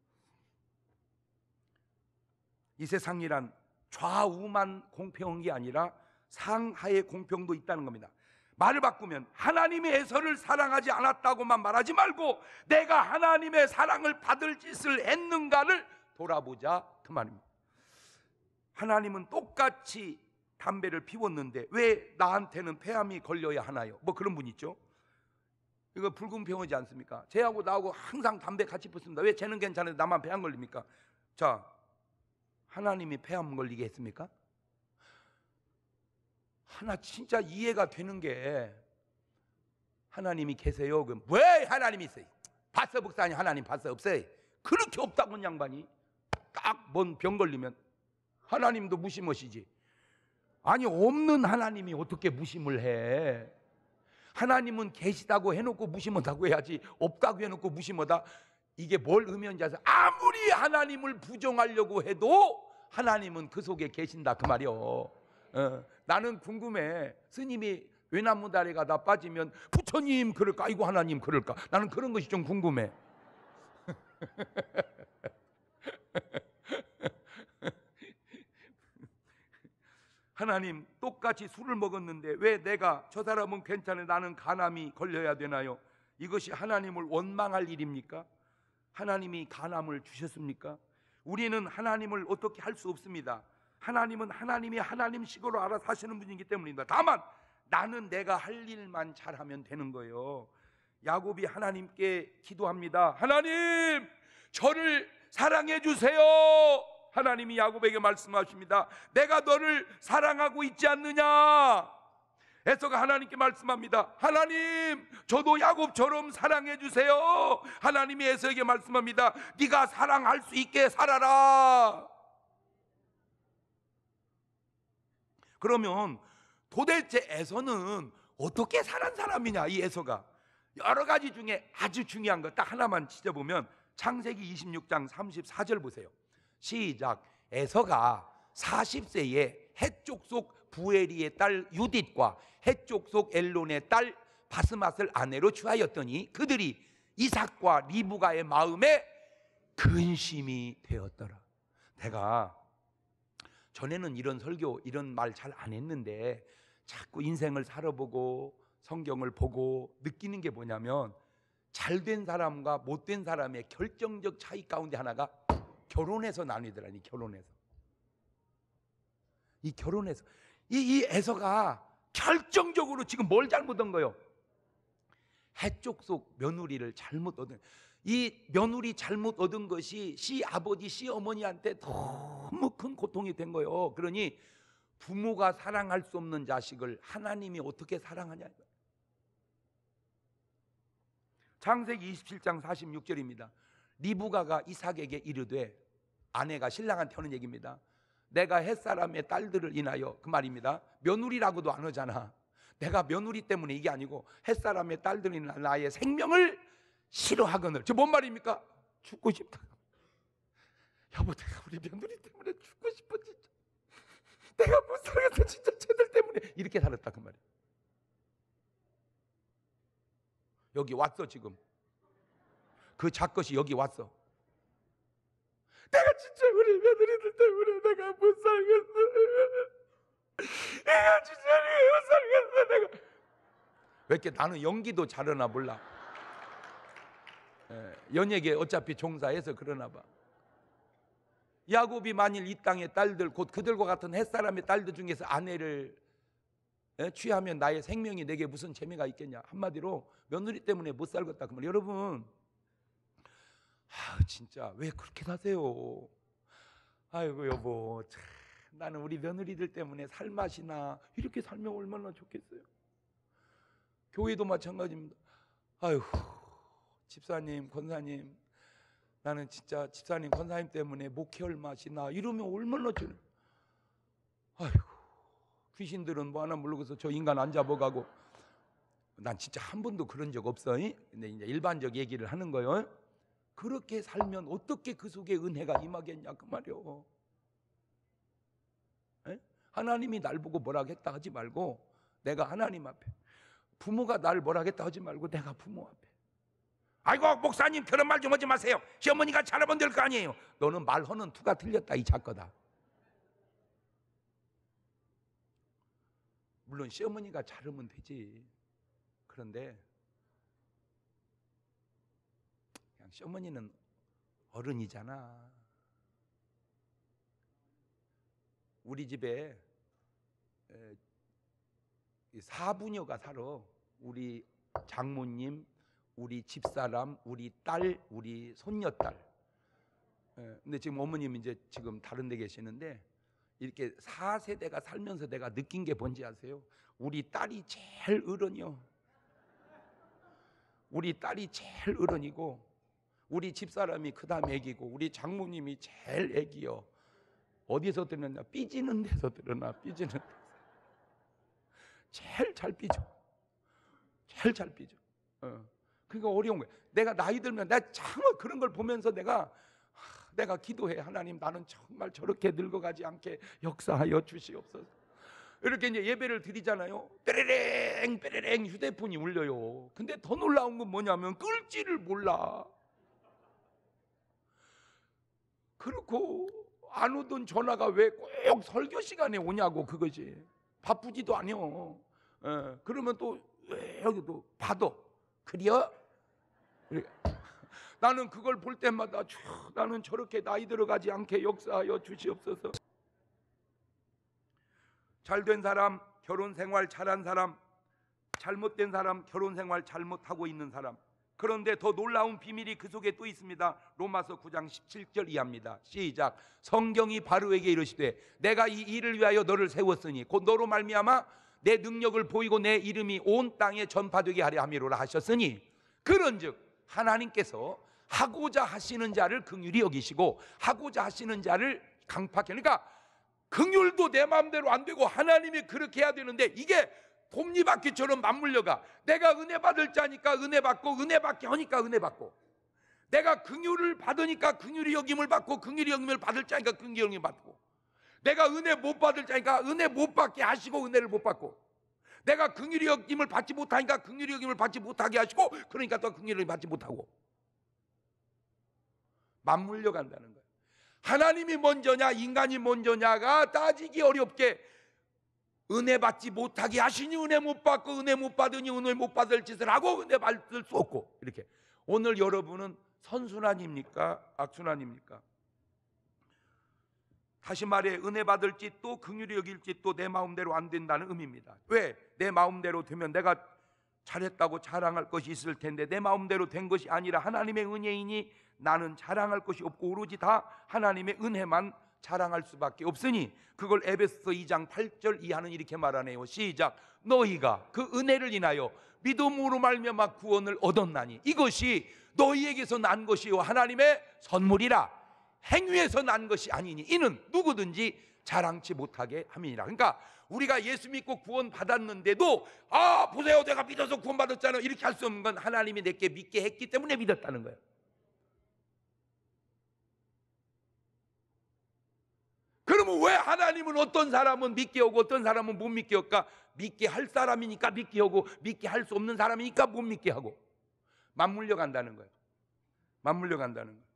이 세상이란 좌우만 공평한 게 아니라 상하의 공평도 있다는 겁니다. 말을 바꾸면 하나님의 해설을 사랑하지 않았다고만 말하지 말고 내가 하나님의 사랑을 받을 짓을 했는가를 돌아보자 그 말입니다. 하나님은 똑같이 담배를 피웠는데 왜 나한테는 폐암이 걸려야 하나요? 뭐 그런 분 있죠. 이거 붉은 병이지 않습니까? 쟤하고 나하고 항상 담배 같이 붙습니다. 왜 쟤는 괜찮은데 나만 폐안 걸립니까? 자, 하나님이 폐안 걸리게 했습니까? 하나 진짜 이해가 되는 게 하나님이 계세요. 그럼 왜 하나님이 있어요? 봤어 복사니 하나님 봤어 없어요? 그렇게 없다고 양반이 딱 뭔 병 걸리면 하나님도 무심하시지. 아니 없는 하나님이 어떻게 무심을 해? 하나님은 계시다고 해놓고 무심하다고 해야지 없다고 해놓고 무심하다 이게 뭘 의미하는지 아세요? 아무리 하나님을 부정하려고 해도 하나님은 그 속에 계신다 그 말이요 어, 나는 궁금해 스님이 외나무 다리가 다 빠지면 부처님 그럴까? 이고 하나님 그럴까? 나는 그런 것이 좀 궁금해 하나님 똑같이 술을 먹었는데 왜 내가 저 사람은 괜찮아 나는 간암이 걸려야 되나요? 이것이 하나님을 원망할 일입니까? 하나님이 간암을 주셨습니까? 우리는 하나님을 어떻게 할 수 없습니다. 하나님은 하나님이 하나님식으로 알아서 하시는 분이기 때문입니다. 다만 나는 내가 할 일만 잘하면 되는 거예요. 야곱이 하나님께 기도합니다. 하나님, 저를 사랑해 주세요. 하나님이 야곱에게 말씀하십니다. 내가 너를 사랑하고 있지 않느냐? 에서가 하나님께 말씀합니다. 하나님, 저도 야곱처럼 사랑해 주세요. 하나님이 에서에게 말씀합니다. 네가 사랑할 수 있게 살아라. 그러면 도대체 에서는 어떻게 사는 사람이냐? 이 에서가 여러 가지 중에 아주 중요한 것 딱 하나만 지져보면 창세기 26장 34절 보세요. 시작. 에서가 40세에 해쪽 속 부에리의 딸 유딧과 해쪽 속 엘론의 딸 바스맛을 아내로 취하였더니 그들이 이삭과 리브가의 마음에 근심이 되었더라. 내가 전에는 이런 설교 이런 말 잘 안 했는데 자꾸 인생을 살아보고 성경을 보고 느끼는 게 뭐냐면 잘된 사람과 못된 사람의 결정적 차이 가운데 하나가 결혼해서 나뉘더라니 결혼해서 이 결혼해서 이, 이 에서가 결정적으로 지금 뭘 잘못한 거요? 해쪽 속 며느리를 잘못 얻은 이 며느리 잘못 얻은 것이 시 아버지 시 어머니한테 너무 큰 고통이 된 거예요. 그러니 부모가 사랑할 수 없는 자식을 하나님이 어떻게 사랑하냐 창세기 27장 46절입니다. 니부가가 이삭에게 이르되 아내가 신랑한테 하는 얘기입니다. 내가 햇사람의 딸들을 인하여 그 말입니다. 며느리라고도 안 하잖아. 내가 며느리 때문에 이게 아니고 햇사람의 딸들이 나의 나 생명을 싫어하거늘. 저 뭔 말입니까? 죽고 싶다. 여보, 내가 우리 며느리 때문에 죽고 싶어 진짜. 내가 못 살겠어 진짜 쟤들 때문에 이렇게 살았다 그 말이야. 여기 왔어 지금. 그 작것이 여기 왔어. 내가 진짜 우리 며느리들 때문에 내가 못 살겠어. 내가 진짜 못 살겠어. 내가 왜 이렇게 나는 연기도 잘하나 몰라. 예, 연예계 어차피 종사해서 그러나 봐. 야곱이 만일 이 땅의 딸들 곧 그들과 같은 햇사람의 딸들 중에서 아내를 예, 취하면 나의 생명이 내게 무슨 재미가 있겠냐 한마디로 며느리 때문에 못 살겠다 그러 여러분 아, 진짜 왜 그렇게 사세요? 아이고 여보, 참, 나는 우리 며느리들 때문에 살맛이나 이렇게 살면 얼마나 좋겠어요. 교회도 마찬가지입니다. 아유, 집사님, 권사님, 나는 진짜 집사님, 권사님 때문에 목회할 맛이나 이러면 얼마나 좋. 아이고, 귀신들은 뭐 하나 모르고서 저 인간 안 잡아가고. 난 진짜 한 번도 그런 적 없어. 근데 이제 일반적 얘기를 하는 거요. 그렇게 살면 어떻게 그 속에 은혜가 임하겠냐 그말이오 하나님이 날 보고 뭐라 겠다 하지 말고 내가 하나님 앞에 부모가 날 뭐라 겠다 하지 말고 내가 부모 앞에 아이고 목사님 그런 말 좀 하지 마세요. 시어머니가 잘하면 될 거 아니에요. 너는 말하는 투가 틀렸다 이 작거다. 물론 시어머니가 잘하면 되지. 그런데 당시 어머니는 어른이잖아. 우리 집에 사부녀가 살아. 우리 장모님, 우리 집사람, 우리 딸, 우리 손녀딸. 근데 지금 어머님 이제 지금 다른 데 계시는데 이렇게 4세대가 살면서 내가 느낀 게 뭔지 아세요? 우리 딸이 제일 어른이요. 우리 딸이 제일 어른이고 우리 집사람이 그다음 애기고 우리 장모님이 제일 애기요. 어디서 들었냐? 삐지는 데서 들었나? 삐지는 데서. 제일 잘 삐져. 제일 잘 삐져. 어. 그러니까 어려운 거야. 내가 나이 들면 내가 참말 그런 걸 보면서 내가 하, 내가 기도해 하나님 나는 정말 저렇게 늙어가지 않게 역사하여 주시옵소서. 이렇게 이제 예배를 드리잖아요. 빼레랭 빼레랭 휴대폰이 울려요. 근데 더 놀라운 건 뭐냐면 끌지를 몰라. 그렇고 안 오던 전화가 왜 꼭 설교 시간에 오냐고 그거지. 바쁘지도 아요 예, 그러면 또 왜 여기도 받아. 그려? 그러니까 나는 그걸 볼 때마다 쭉 나는 저렇게 나이 들어가지 않게 역사하여 주시옵소서. 잘된 사람, 결혼 생활 잘한 사람, 잘못된 사람, 결혼 생활 잘못하고 있는 사람, 그런데 더 놀라운 비밀이 그 속에 또 있습니다. 로마서 9장 17절 이하입니다. 시작. 성경이 바로에게 이르시되 내가 이 일을 위하여 너를 세웠으니 곧 너로 말미암아 내 능력을 보이고 내 이름이 온 땅에 전파되게 하려 함이로라 하셨으니 그런즉 하나님께서 하고자 하시는 자를 긍휼히 여기시고 하고자 하시는 자를 강팍해 그러니까 긍휼도 내 마음대로 안 되고 하나님이 그렇게 해야 되는데 이게 톱니바퀴처럼 맞물려가. 내가 은혜 받을 자니까 은혜 받고 은혜 받게 하니까 은혜 받고. 내가 긍휼을 받으니까 긍휼이 여김을 받고 긍휼이 여김을 받을 자니까 긍휼이 여김을 받고. 내가 은혜 못 받을 자니까 은혜 못 받게 하시고 은혜를 못 받고. 내가 긍휼이 여김을 받지 못하니까 긍휼이 여김을 받지 못하게 하시고 그러니까 또 긍휼을 받지 못하고. 맞물려 간다는 거예요. 하나님이 먼저냐 인간이 먼저냐가 따지기 어렵게 은혜 받지 못하게 하시니 은혜 못 받고 은혜 못 받으니 은혜 못 받을 짓을 하고 은혜 받을 수 없고 이렇게 오늘 여러분은 선순환입니까? 악순환입니까? 다시 말해 은혜 받을짓또 긍휼히 여길짓또내 마음대로 안 된다는 의미입니다. 왜? 내 마음대로 되면 내가 잘했다고 자랑할 것이 있을 텐데 내 마음대로 된 것이 아니라 하나님의 은혜이니 나는 자랑할 것이 없고 오로지 다 하나님의 은혜만 자랑할 수밖에 없으니 그걸 에베소서 2장 8절 이하는 이렇게 말하네요. 시작. 너희가 그 은혜를 인하여 믿음으로 말미암아 구원을 얻었나니 이것이 너희에게서 난 것이요 하나님의 선물이라 행위에서 난 것이 아니니 이는 누구든지 자랑치 못하게 함이니라. 그러니까 우리가 예수 믿고 구원 받았는데도 아 보세요 내가 믿어서 구원 받았잖아 이렇게 할 수 없는 건 하나님이 내게 믿게 했기 때문에 믿었다는 거예요. 왜 하나님은 어떤 사람은 믿게 하고 어떤 사람은 못 믿게 할까? 믿게 할 사람이니까 믿게 하고 믿게 할 수 없는 사람이니까 못 믿게 하고 맞물려 간다는 거예요. 맞물려 간다는 거예요.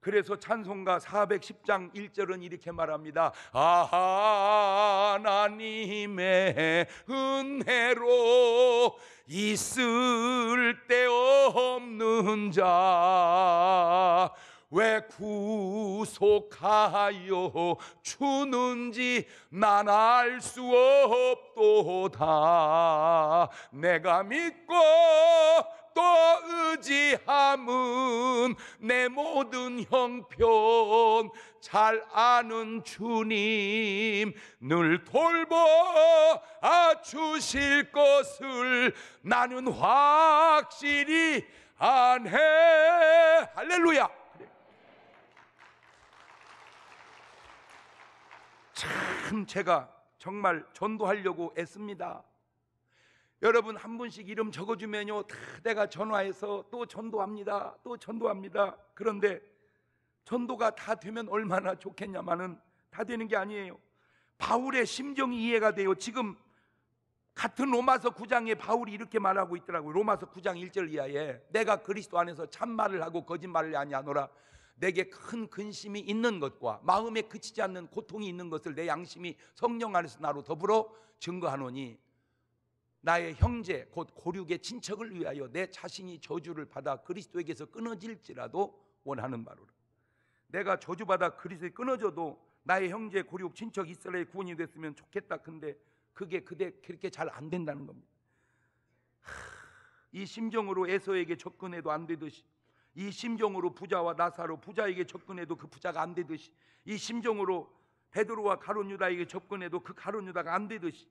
그래서 찬송가 410장 1절은 이렇게 말합니다. 아, 하나님의 은혜로 있을 때 없는 자왜 구속하여 주는지 난 알 수 없도다. 내가 믿고 또 의지함은 내 모든 형편 잘 아는 주님 늘 돌보아 주실 것을 나는 확실히 안해 할렐루야 참 제가 정말 전도하려고 애씁니다. 여러분 한 분씩 이름 적어주면요 다 내가 전화해서 또 전도합니다 또 전도합니다 그런데 전도가 다 되면 얼마나 좋겠냐마는 다 되는 게 아니에요 바울의 심정이 이해가 돼요 지금 같은 로마서 9장에 바울이 이렇게 말하고 있더라고요 로마서 9장 1절 이하에 내가 그리스도 안에서 참말을 하고 거짓말을 아니하노라 내게 큰 근심이 있는 것과 마음에 그치지 않는 고통이 있는 것을 내 양심이 성령 안에서 나로 더불어 증거하노니 나의 형제 곧 고륙의 친척을 위하여 내 자신이 저주를 받아 그리스도에게서 끊어질지라도 원하는 바로라 내가 저주받아 그리스도에 끊어져도 나의 형제 고륙 친척 이스라엘 구원이 됐으면 좋겠다 근데 그게 그대 그렇게 잘 안 된다는 겁니다 하, 이 심정으로 에서에게 접근해도 안 되듯이 이 심정으로 부자와 나사로 부자에게 접근해도 그 부자가 안 되듯이 이 심정으로 베드로와 가론 유다에게 접근해도 그 가론 유다가 안 되듯이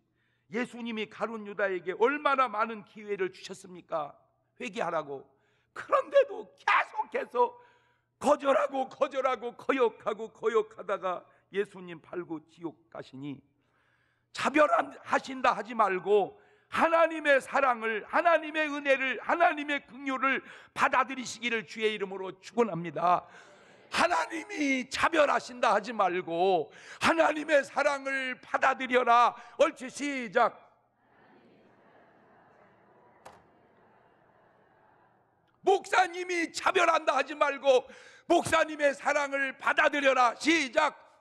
예수님이 가론 유다에게 얼마나 많은 기회를 주셨습니까? 회개하라고. 그런데도 계속해서 거절하고 거절하고 거역하고 거역하다가 예수님 팔고 지옥 가시니 자별하신다 하지 말고 하나님의 사랑을 하나님의 은혜를 하나님의 긍휼을 받아들이시기를 주의 이름으로 축원합니다. 하나님이 차별하신다 하지 말고 하나님의 사랑을 받아들여라. 얼추 시작. 목사님이 차별한다 하지 말고 목사님의 사랑을 받아들여라. 시작.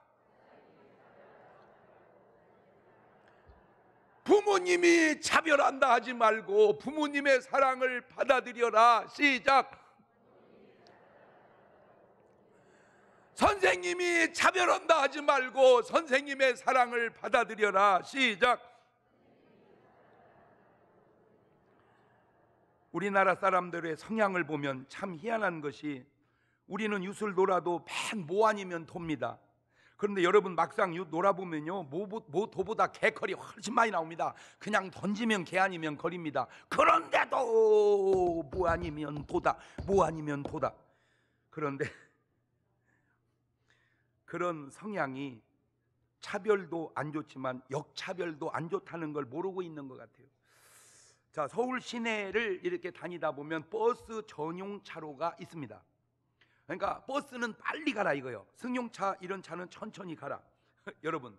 부모님이 차별한다 하지 말고 부모님의 사랑을 받아들여라. 시작. 선생님이 차별한다 하지 말고 선생님의 사랑을 받아들여라. 시작. 우리나라 사람들의 성향을 보면 참 희한한 것이 우리는 유술 놀아도 맨 모안이면 뭐 돕니다. 그런데 여러분 막상 놀아보면요 모, 도보다 개컬이 훨씬 많이 나옵니다 그냥 던지면 개 아니면 걸입니다 그런데도 모 아니면 도다 모 아니면 도다 그런데 그런 성향이 차별도 안 좋지만 역차별도 안 좋다는 걸 모르고 있는 것 같아요 자 서울 시내를 이렇게 다니다 보면 버스 전용 차로가 있습니다 그러니까 버스는 빨리 가라 이거예요. 승용차 이런 차는 천천히 가라. 여러분,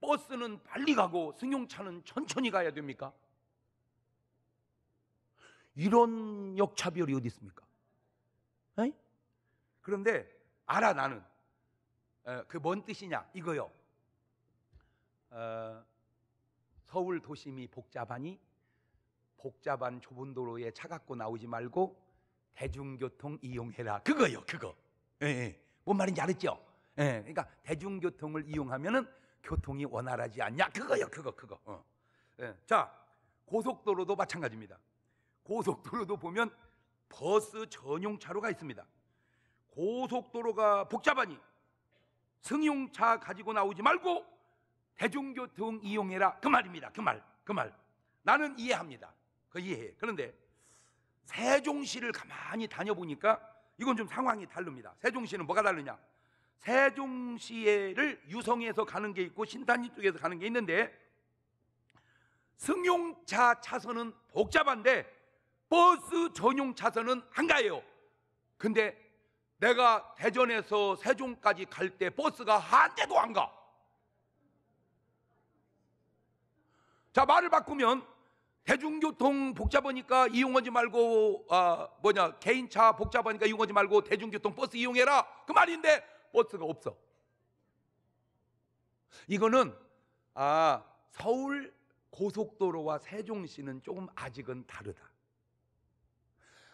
버스는 빨리 가고 승용차는 천천히 가야 됩니까? 이런 역차별이 어디 있습니까? 에이? 그런데 알아 나는 그 뭔 뜻이냐 이거요. 어, 서울 도심이 복잡하니 복잡한 좁은 도로에 차 갖고 나오지 말고 대중교통 이용해라. 그거요, 그거. 예, 예. 뭔 말인지 알았죠? 예. 그러니까 대중교통을 이용하면은 교통이 원활하지 않냐? 그거요, 그거, 그거. 어. 예. 자, 고속도로도 마찬가지입니다. 고속도로도 보면 버스 전용 차로가 있습니다. 고속도로가 복잡하니 승용차 가지고 나오지 말고 대중교통 이용해라. 그 말입니다. 그 말, 그 말. 나는 이해합니다. 그 이해해. 그런데 세종시를 가만히 다녀보니까 이건 좀 상황이 다릅니다. 세종시는 뭐가 다르냐? 세종시를 유성에서 가는 게 있고 신단리 쪽에서 가는 게 있는데 승용차 차선은 복잡한데 버스 전용 차선은 한가해요. 근데 내가 대전에서 세종까지 갈 때 버스가 한 대도 안 가. 자, 말을 바꾸면 대중교통 복잡하니까 이용하지 말고 아 뭐냐 개인차 복잡하니까 이용하지 말고 대중교통 버스 이용해라 그 말인데 버스가 없어. 이거는 아 서울 고속도로와 세종시는 조금 아직은 다르다.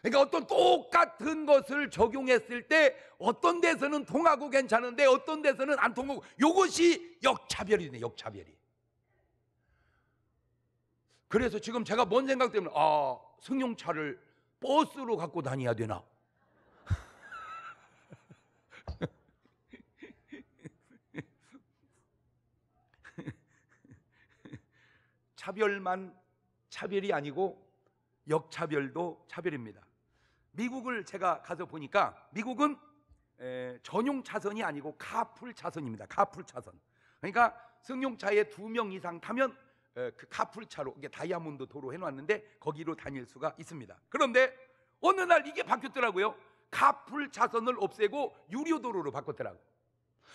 그러니까 어떤 똑같은 것을 적용했을 때 어떤 데서는 통하고 괜찮은데 어떤 데서는 안 통하고 이것이 역차별이네 역차별이. 그래서 지금 제가 뭔 생각 때문에 아 승용차를 버스로 갖고 다녀야 되나? 차별만 차별이 아니고 역차별도 차별입니다. 미국을 제가 가서 보니까 미국은 전용 차선이 아니고 카풀 차선입니다. 카풀 차선. 그러니까 승용차에 두 명 이상 타면 어, 그 카풀차로 이게 다이아몬드 도로 해놨는데 거기로 다닐 수가 있습니다. 그런데 어느 날 이게 바뀌었더라고요. 카풀 차선을 없애고 유료 도로로 바꿨더라고.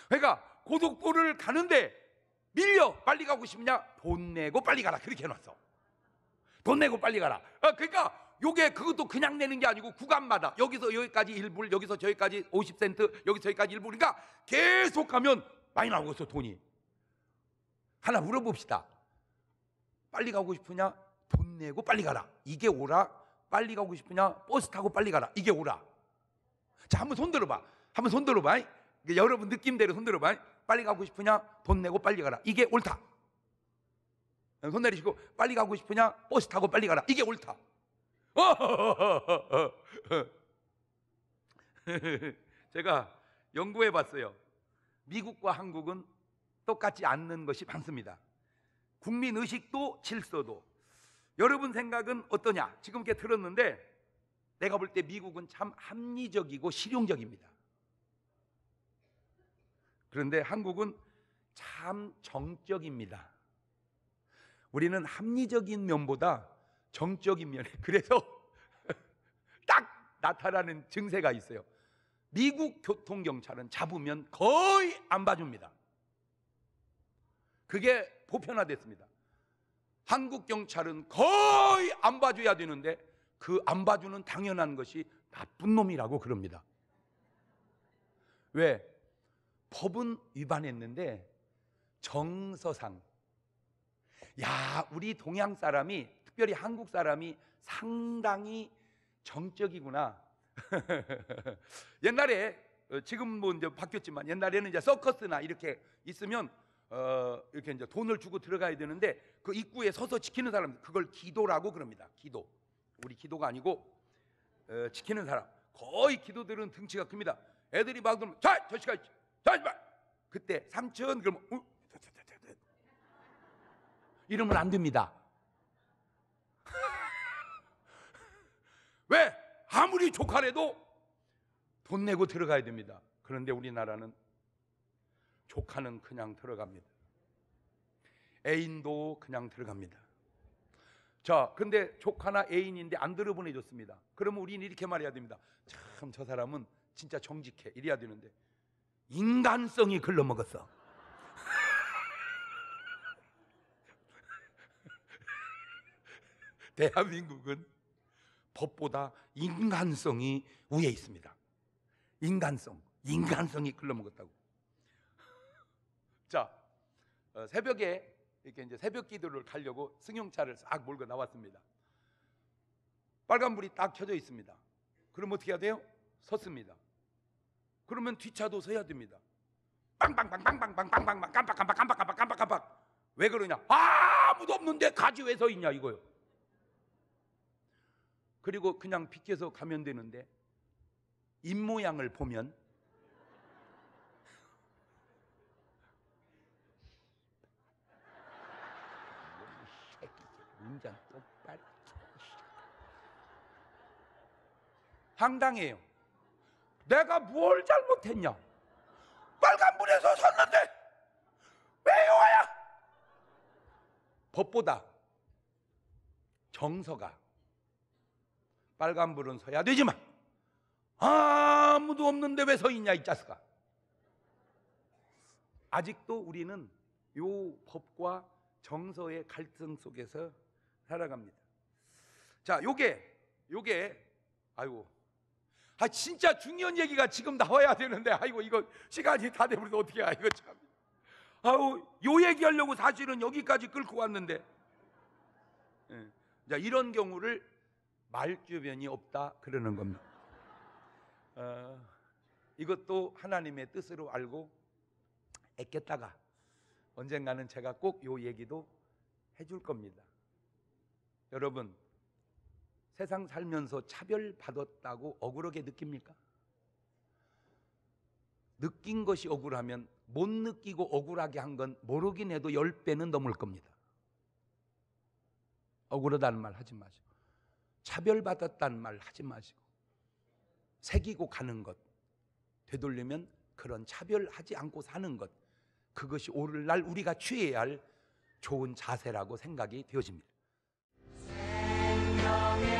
그러니까 고속도로를 가는데 밀려 빨리 가고 싶냐? 돈 내고 빨리 가라 그렇게 해놨어. 돈 내고 빨리 가라. 어, 그러니까 요게 그것도 그냥 내는 게 아니고 구간마다 여기서 여기까지 일불 여기서 저기까지 50센트, 여기서 여기까지 일불 그러니까 계속 가면 많이 나오고 있어, 돈이. 하나 물어봅시다. 빨리 가고 싶으냐? 돈 내고 빨리 가라. 이게 오라. 빨리 가고 싶으냐? 버스 타고 빨리 가라. 이게 오라. 자, 한번 손 들어봐. 한번 손 들어봐. 여러분 느낌대로 손 들어봐. 빨리 가고 싶으냐? 돈 내고 빨리 가라. 이게 옳다. 손 내리시고 빨리 가고 싶으냐? 버스 타고 빨리 가라. 이게 옳다. 제가 연구해 봤어요. 미국과 한국은 똑같지 않는 것이 많습니다. 국민 의식도 질서도 여러분 생각은 어떠냐? 지금 이렇게 들었는데 내가 볼 때 미국은 참 합리적이고 실용적입니다. 그런데 한국은 참 정적입니다. 우리는 합리적인 면보다 정적인 면에 그래서 딱 나타나는 증세가 있어요. 미국 교통경찰은 잡으면 거의 안 봐줍니다. 그게 보편화됐습니다. 한국 경찰은 거의 안 봐줘야 되는데 그 안 봐주는 당연한 것이 나쁜 놈이라고 그럽니다. 왜? 법은 위반했는데 정서상 야, 우리 동양 사람이 특별히 한국 사람이 상당히 정적이구나. 옛날에 어, 지금 뭐 이제 바뀌었지만 옛날에는 이제 서커스나 이렇게 있으면 어, 이렇게 이제 돈을 주고 들어가야 되는데 그 입구에 서서 지키는 사람 그걸 기도라고 그럽니다. 기도. 우리 기도가 아니고 어, 지키는 사람. 거의 기도들은 등치가 큽니다. 애들이 막 들면 자, 저 시간 자, 말. 그때 삼촌 그러면 어? 이러면 안 됩니다. 왜? 아무리 조카래도 돈 내고 들어가야 됩니다. 그런데 우리나라는 조카는 그냥 들어갑니다. 애인도 그냥 들어갑니다. 자, 근데 조카나 애인인데 안 들어보내줬습니다. 그러면 우리는 이렇게 말해야 됩니다. 참, 저 사람은 진짜 정직해. 이래야 되는데, 인간성이 글러먹었어. 대한민국은 법보다 인간성이 위에 있습니다. 인간성, 인간성이 글러먹었다고. 자, 어, 새벽에 이렇게 이제 새벽 기도를 가려고 승용차를 싹 몰고 나왔습니다. 빨간 불이 딱 켜져 있습니다. 그럼 어떻게 해야 돼요? 섰습니다. 그러면 뒤차도 서야 됩니다. 빵빵빵빵빵빵빵빵 빵 깜빡깜빡 깜빡깜빡 깜빡깜빡 왜 그러냐? 아무도 없는데 가지 왜 서 있냐 이거요. 그리고 그냥 비켜서 가면 되는데 입 모양을 보면 문장 똑바로 황당해요. 내가 뭘 잘못했냐? 빨간불에서 섰는데 왜 요아야? 법보다 정서가 빨간불은 서야 되지만 아무도 없는데 왜 서 있냐 이 자스가 아직도 우리는 요 법과 정서의 갈등 속에서 살아갑니다 자, 요게 요게 아이고. 아 진짜 중요한 얘기가 지금 나와야 되는데 아이고 이거 시간이 다 돼버려서 어떻게 아 이거 참. 아우 요 얘기하려고 사실은 여기까지 끌고 왔는데. 예. 자, 이런 경우를 말 주변이 없다 그러는 겁니다. 어, 이것도 하나님의 뜻으로 알고 애꼈다가 언젠가는 제가 꼭 요 얘기도 해줄 겁니다. 여러분, 세상 살면서 차별받았다고 억울하게 느낍니까? 느낀 것이 억울하면 못 느끼고 억울하게 한 건 모르긴 해도 1배는 넘을 겁니다. 억울하다는 말 하지 마시고 차별받았다는 말 하지 마시고 새기고 가는 것 되돌리면 그런 차별하지 않고 사는 것 그것이 오늘날 우리가 취해야 할 좋은 자세라고 생각이 되어집니다. long